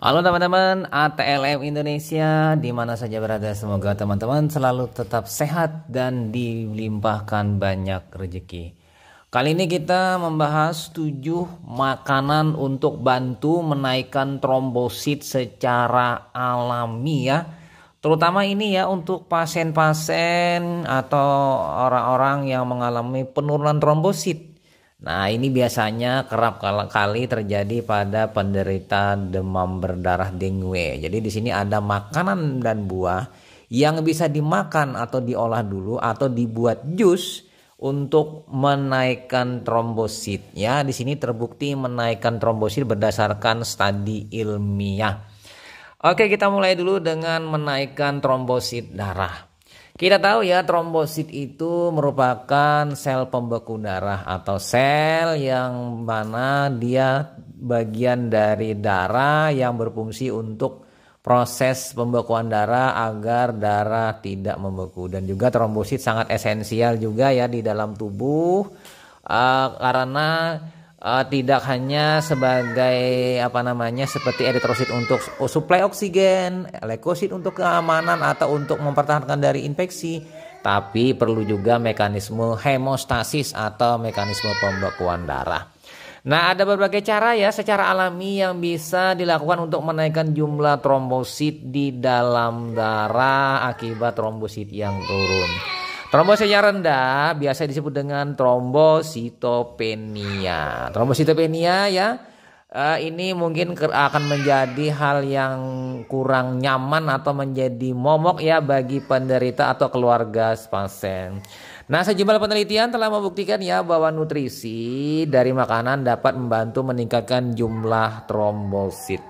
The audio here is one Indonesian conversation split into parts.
Halo teman-teman ATLM Indonesia di mana saja berada semoga teman-teman selalu tetap sehat dan dilimpahkan banyak rezeki Kali ini kita membahas 7 makanan untuk bantu menaikkan trombosit secara alami ya Terutama ini ya untuk pasien-pasien atau orang-orang yang mengalami penurunan trombosit Nah, ini biasanya kerap kali terjadi pada penderita demam berdarah dengue. Jadi di sini ada makanan dan buah yang bisa dimakan atau diolah dulu atau dibuat jus untuk menaikkan trombosit ya. Di sini terbukti menaikkan trombosit berdasarkan studi ilmiah. Oke, kita mulai dulu dengan menaikkan trombosit darah. Kita tahu ya trombosit itu merupakan sel pembeku darah atau sel yang mana dia bagian dari darah yang berfungsi untuk proses pembekuan darah agar darah tidak membeku dan juga trombosit sangat esensial juga ya di dalam tubuh uh, karena uh, tidak hanya sebagai apa namanya seperti eritrosit untuk suplai oksigen, leukosit untuk keamanan atau untuk mempertahankan dari infeksi, tapi perlu juga mekanisme hemostasis atau mekanisme pembekuan darah. Nah, ada berbagai cara ya secara alami yang bisa dilakukan untuk menaikkan jumlah trombosit di dalam darah akibat trombosit yang turun. Trombositnya rendah biasa disebut dengan trombositopenia. Trombositopenia ya eh, ini mungkin akan menjadi hal yang kurang nyaman atau menjadi momok ya bagi penderita atau keluarga pasien. Nah, sejumlah penelitian telah membuktikan ya bahwa nutrisi dari makanan dapat membantu meningkatkan jumlah trombosit.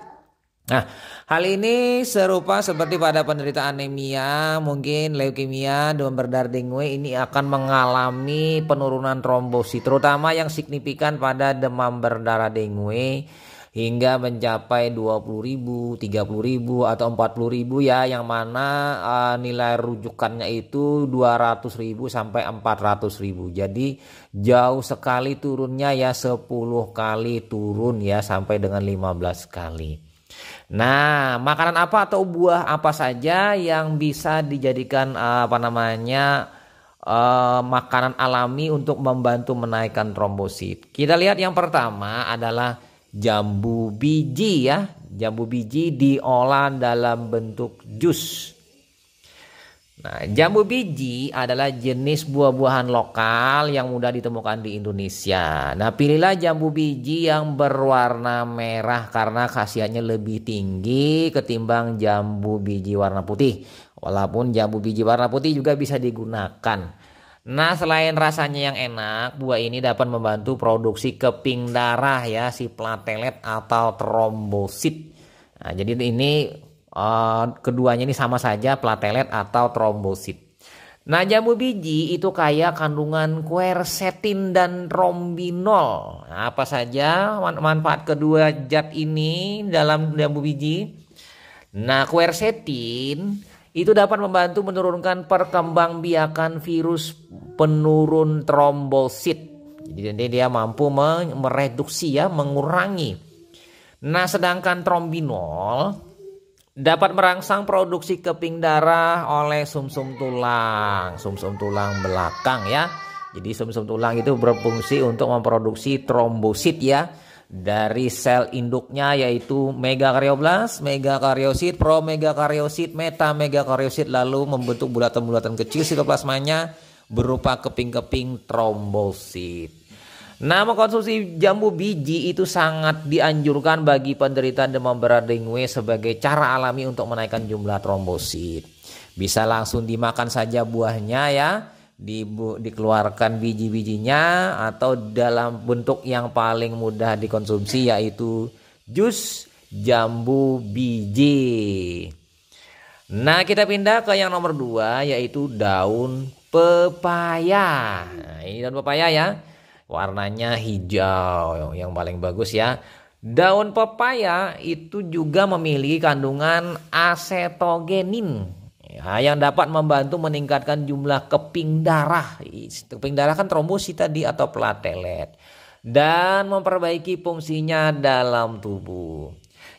Nah, hal ini serupa seperti pada penderita anemia, mungkin leukemia, demam berdarah dengue ini akan mengalami penurunan trombosit, terutama yang signifikan pada demam berdarah dengue hingga mencapai ribu, 20.000, ribu atau ribu ya yang mana uh, nilai rujukannya itu ribu sampai ribu. Jadi jauh sekali turunnya ya 10 kali turun ya sampai dengan 15 kali. Nah, makanan apa atau buah apa saja yang bisa dijadikan eh, apa namanya eh, makanan alami untuk membantu menaikkan trombosit? Kita lihat yang pertama adalah jambu biji ya. Jambu biji diolah dalam bentuk jus. Nah, jambu biji adalah jenis buah-buahan lokal yang mudah ditemukan di Indonesia. Nah, pilihlah jambu biji yang berwarna merah karena khasiatnya lebih tinggi ketimbang jambu biji warna putih. Walaupun jambu biji warna putih juga bisa digunakan. Nah, selain rasanya yang enak, buah ini dapat membantu produksi keping darah ya, si platelet atau trombosit. Nah, jadi ini Eh, keduanya ini sama saja platelet atau trombosit. Nah jamu biji itu kaya kandungan quercetin dan trombinol. Nah, apa saja manfaat kedua zat ini dalam jamu biji? Nah quercetin itu dapat membantu menurunkan perkembangbiakan virus penurun trombosit. Jadi dia mampu mereduksi ya, mengurangi. Nah sedangkan trombinol dapat merangsang produksi keping darah oleh sumsum tulang, sumsum tulang belakang ya. Jadi sumsum tulang itu berfungsi untuk memproduksi trombosit ya dari sel induknya yaitu megakarioblas, megakariosit, promegakariosit, metamegakariosit lalu membentuk bulatan-bulatan kecil sitoplasmanya berupa keping-keping trombosit. Nama konsumsi jambu biji itu sangat dianjurkan bagi penderita demam berat dengue sebagai cara alami untuk menaikkan jumlah trombosit. Bisa langsung dimakan saja buahnya ya, di, dikeluarkan biji-bijinya atau dalam bentuk yang paling mudah dikonsumsi yaitu jus jambu biji. Nah, kita pindah ke yang nomor dua yaitu daun pepaya. Nah, ini daun pepaya ya warnanya hijau yang paling bagus ya. Daun pepaya itu juga memiliki kandungan asetogenin ya, yang dapat membantu meningkatkan jumlah keping darah. Keping darah kan trombosit tadi atau platelet dan memperbaiki fungsinya dalam tubuh.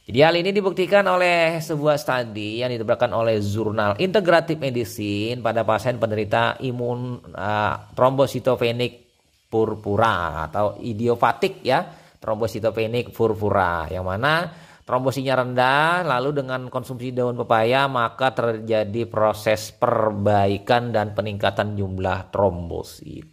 Jadi hal ini dibuktikan oleh sebuah studi yang diterbitkan oleh jurnal Integrative Medicine pada pasien penderita imun uh, trombositopenik purpura atau idiopatik ya trombositopenik purpura yang mana trombosinya rendah lalu dengan konsumsi daun pepaya maka terjadi proses perbaikan dan peningkatan jumlah trombosit.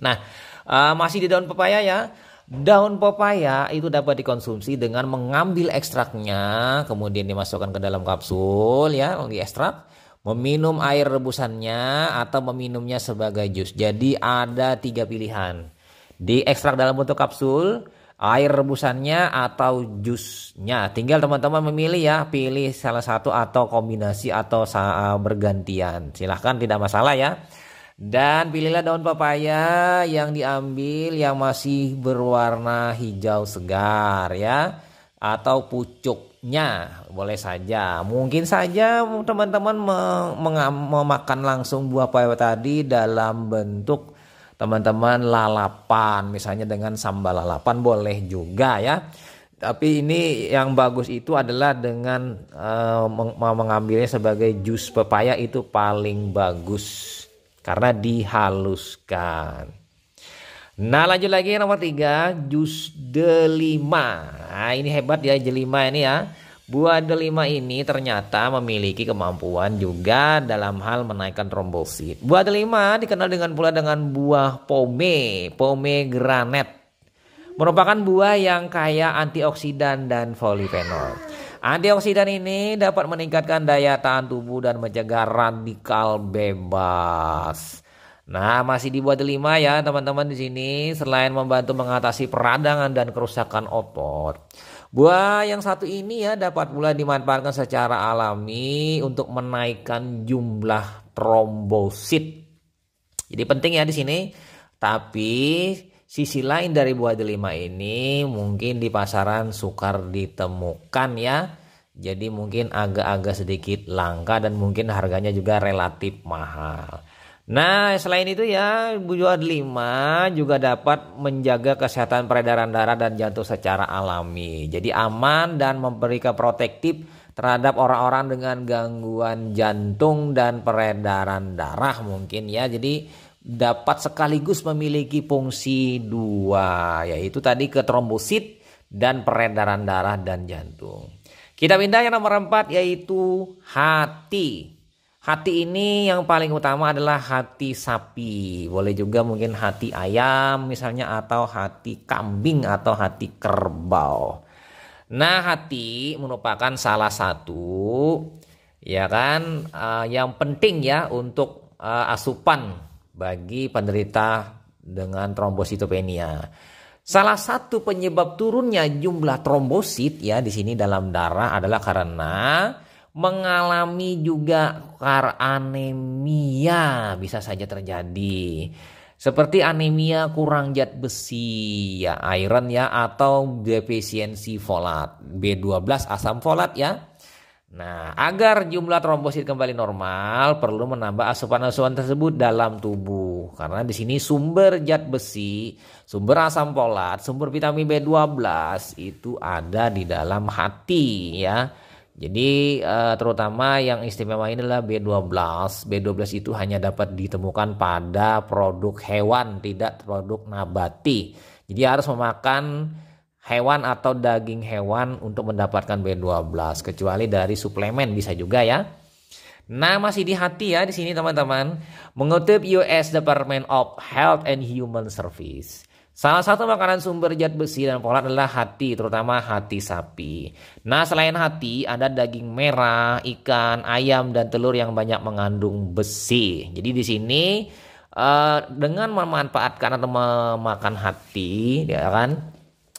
Nah, uh, masih di daun pepaya ya. Daun pepaya itu dapat dikonsumsi dengan mengambil ekstraknya, kemudian dimasukkan ke dalam kapsul ya, ekstrak Meminum air rebusannya atau meminumnya sebagai jus. Jadi ada tiga pilihan. Di ekstrak dalam bentuk kapsul, air rebusannya atau jusnya. Tinggal teman-teman memilih ya, pilih salah satu atau kombinasi atau e, bergantian. Silahkan tidak masalah ya. Dan pilihlah daun papaya yang diambil yang masih berwarna hijau segar ya atau pucuknya boleh saja. Mungkin saja teman-teman memakan langsung buah pepaya tadi dalam bentuk teman-teman lalapan misalnya dengan sambal lalapan boleh juga ya. Tapi ini yang bagus itu adalah dengan uh, mengambilnya sebagai jus pepaya itu paling bagus karena dihaluskan. Nah lanjut lagi nomor 3 jus delima. Nah, ini hebat ya jelima ini ya. Buah delima ini ternyata memiliki kemampuan juga dalam hal menaikkan trombosit. Buah delima dikenal dengan pula dengan buah pome, Pome granet Merupakan buah yang kaya antioksidan dan polifenol. Antioksidan ini dapat meningkatkan daya tahan tubuh dan mencegah radikal bebas. Nah, masih dibuat delima ya teman-teman di sini. Selain membantu mengatasi peradangan dan kerusakan otot, buah yang satu ini ya dapat pula dimanfaatkan secara alami untuk menaikkan jumlah trombosit. Jadi penting ya di sini. Tapi sisi lain dari buah delima ini mungkin di pasaran sukar ditemukan ya. Jadi mungkin agak-agak sedikit langka dan mungkin harganya juga relatif mahal. Nah, selain itu ya buah delima juga dapat menjaga kesehatan peredaran darah dan jantung secara alami. Jadi aman dan memberikan protektif terhadap orang-orang dengan gangguan jantung dan peredaran darah mungkin ya. Jadi dapat sekaligus memiliki fungsi dua yaitu tadi ke trombosit dan peredaran darah dan jantung. Kita pindah yang nomor empat yaitu hati. Hati ini yang paling utama adalah hati sapi. Boleh juga mungkin hati ayam misalnya atau hati kambing atau hati kerbau. Nah, hati merupakan salah satu ya kan uh, yang penting ya untuk uh, asupan bagi penderita dengan trombositopenia. Salah satu penyebab turunnya jumlah trombosit ya di sini dalam darah adalah karena mengalami juga kar anemia bisa saja terjadi seperti anemia kurang zat besi ya iron ya atau defisiensi folat B12 asam folat ya. Nah, agar jumlah trombosit kembali normal perlu menambah asupan-asupan tersebut dalam tubuh karena di sini sumber zat besi, sumber asam folat, sumber vitamin B12 itu ada di dalam hati ya. Jadi uh, terutama yang istimewa ini adalah B12. B12 itu hanya dapat ditemukan pada produk hewan, tidak produk nabati. Jadi harus memakan hewan atau daging hewan untuk mendapatkan B12 kecuali dari suplemen bisa juga ya. Nah, masih di hati ya di sini teman-teman. Mengutip US Department of Health and Human Service. Salah satu makanan sumber zat besi dan folat adalah hati, terutama hati sapi. Nah, selain hati, ada daging merah, ikan, ayam, dan telur yang banyak mengandung besi. Jadi di sini eh, dengan memanfaatkan atau memakan hati, ya kan,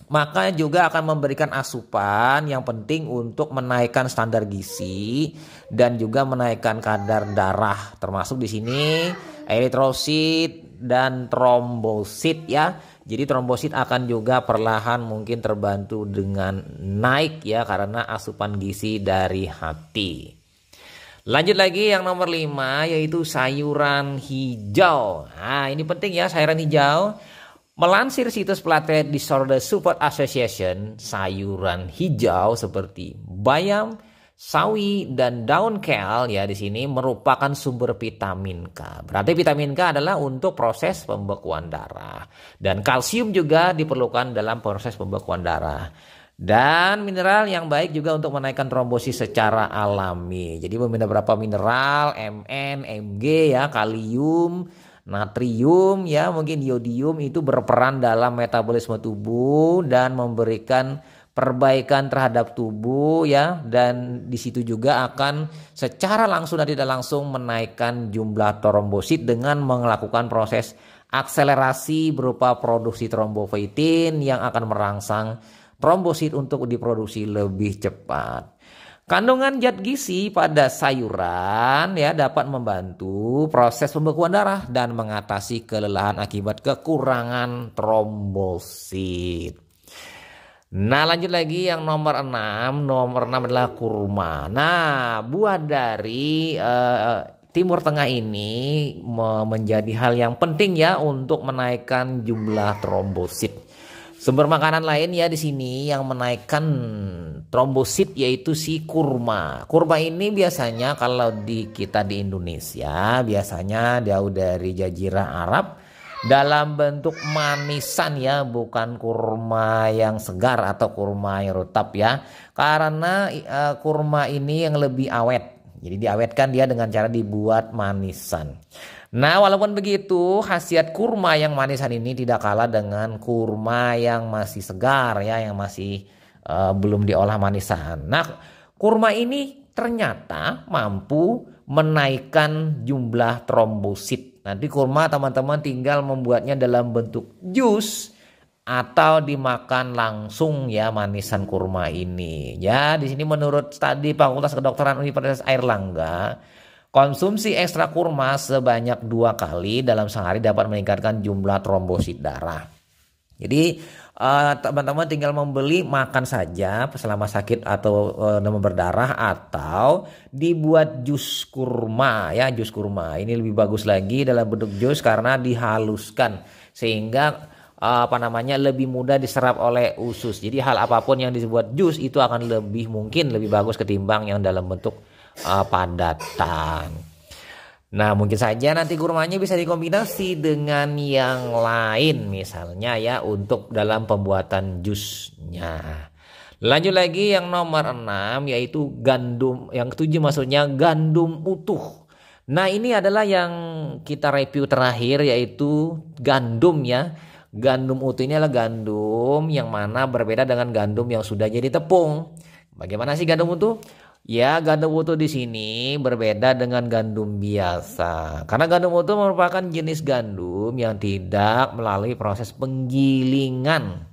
maka juga akan memberikan asupan yang penting untuk menaikkan standar gizi dan juga menaikkan kadar darah termasuk di sini eritrosit dan trombosit ya jadi trombosit akan juga perlahan mungkin terbantu dengan naik ya karena asupan gizi dari hati. Lanjut lagi yang nomor 5 yaitu sayuran hijau. Nah, ini penting ya sayuran hijau. Melansir situs Platelet Disorder Support Association, sayuran hijau seperti bayam, Sawi dan daun kel ya di sini merupakan sumber vitamin K. Berarti vitamin K adalah untuk proses pembekuan darah dan kalsium juga diperlukan dalam proses pembekuan darah. Dan mineral yang baik juga untuk menaikkan trombosis secara alami. Jadi beberapa mineral Mn, Mg ya, kalium, natrium ya, mungkin yodium itu berperan dalam metabolisme tubuh dan memberikan perbaikan terhadap tubuh ya dan di situ juga akan secara langsung dan tidak langsung menaikkan jumlah trombosit dengan melakukan proses akselerasi berupa produksi trombofitin yang akan merangsang trombosit untuk diproduksi lebih cepat. Kandungan zat gizi pada sayuran ya dapat membantu proses pembekuan darah dan mengatasi kelelahan akibat kekurangan trombosit. Nah lanjut lagi yang nomor 6 Nomor 6 adalah kurma Nah buah dari uh, Timur Tengah ini menjadi hal yang penting ya untuk menaikkan jumlah trombosit. Sumber makanan lain ya di sini yang menaikkan trombosit yaitu si kurma. Kurma ini biasanya kalau di kita di Indonesia biasanya jauh dari jazirah Arab dalam bentuk manisan ya bukan kurma yang segar atau kurma yang rutab ya karena uh, kurma ini yang lebih awet jadi diawetkan dia dengan cara dibuat manisan nah walaupun begitu khasiat kurma yang manisan ini tidak kalah dengan kurma yang masih segar ya yang masih uh, belum diolah manisan nah kurma ini ternyata mampu menaikkan jumlah trombosit Nanti kurma teman-teman tinggal membuatnya dalam bentuk jus atau dimakan langsung ya manisan kurma ini. Ya, di sini menurut studi Fakultas Kedokteran Universitas Airlangga, konsumsi ekstra kurma sebanyak dua kali dalam sehari dapat meningkatkan jumlah trombosit darah. Jadi eh, teman-teman uh, tinggal membeli makan saja selama sakit atau uh, berdarah atau dibuat jus kurma ya jus kurma ini lebih bagus lagi dalam bentuk jus karena dihaluskan sehingga uh, apa namanya lebih mudah diserap oleh usus jadi hal apapun yang dibuat jus itu akan lebih mungkin lebih bagus ketimbang yang dalam bentuk uh, padatan Nah, mungkin saja nanti kurmanya bisa dikombinasi dengan yang lain misalnya ya untuk dalam pembuatan jusnya. Lanjut lagi yang nomor 6 yaitu gandum yang ketujuh maksudnya gandum utuh. Nah, ini adalah yang kita review terakhir yaitu gandum ya. Gandum utuh ini adalah gandum yang mana berbeda dengan gandum yang sudah jadi tepung. Bagaimana sih gandum utuh? Ya, gandum utuh di sini berbeda dengan gandum biasa. Karena gandum utuh merupakan jenis gandum yang tidak melalui proses penggilingan.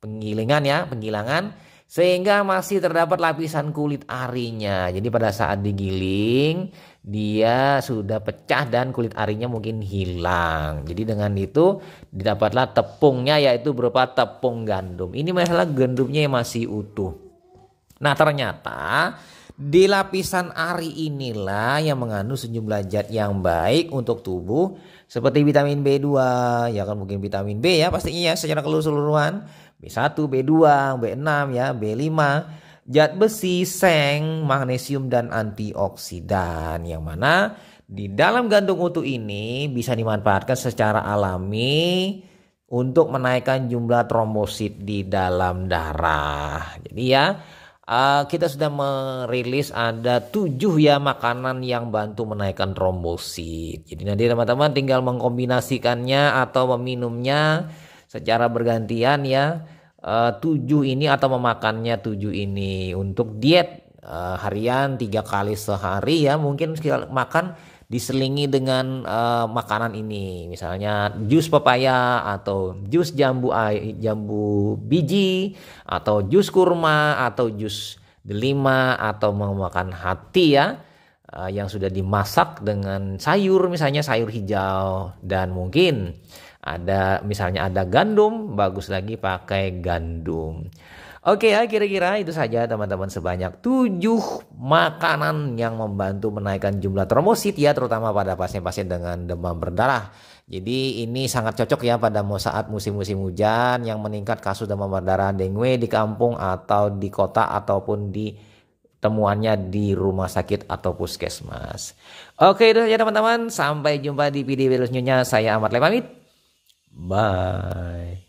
Penggilingan ya, penggilangan sehingga masih terdapat lapisan kulit arinya. Jadi pada saat digiling, dia sudah pecah dan kulit arinya mungkin hilang. Jadi dengan itu didapatlah tepungnya yaitu berupa tepung gandum. Ini masalah gandumnya yang masih utuh. Nah, ternyata di lapisan ari inilah yang mengandung sejumlah zat yang baik untuk tubuh seperti vitamin B2, ya kan mungkin vitamin B ya pastinya ya secara keseluruhan, B1, B2, B6 ya, B5, zat besi, seng, magnesium dan antioksidan yang mana di dalam gantung utuh ini bisa dimanfaatkan secara alami untuk menaikkan jumlah trombosit di dalam darah. Jadi ya, uh, kita sudah merilis ada tujuh ya makanan yang bantu menaikkan trombosit. Jadi nanti teman-teman tinggal mengkombinasikannya atau meminumnya secara bergantian ya uh, tujuh ini atau memakannya tujuh ini untuk diet uh, harian tiga kali sehari ya mungkin makan diselingi dengan uh, makanan ini misalnya jus pepaya atau jus jambu jambu biji atau jus kurma atau jus delima atau memakan hati ya uh, yang sudah dimasak dengan sayur misalnya sayur hijau dan mungkin ada misalnya ada gandum bagus lagi pakai gandum Oke ya kira-kira itu saja teman-teman sebanyak 7 makanan yang membantu menaikkan jumlah trombosit ya terutama pada pasien-pasien dengan demam berdarah. Jadi ini sangat cocok ya pada saat musim-musim hujan yang meningkat kasus demam berdarah dengue di kampung atau di kota ataupun di temuannya di rumah sakit atau puskesmas. Oke itu saja teman-teman. Sampai jumpa di video selanjutnya. Saya Ahmad Lepamit. Bye.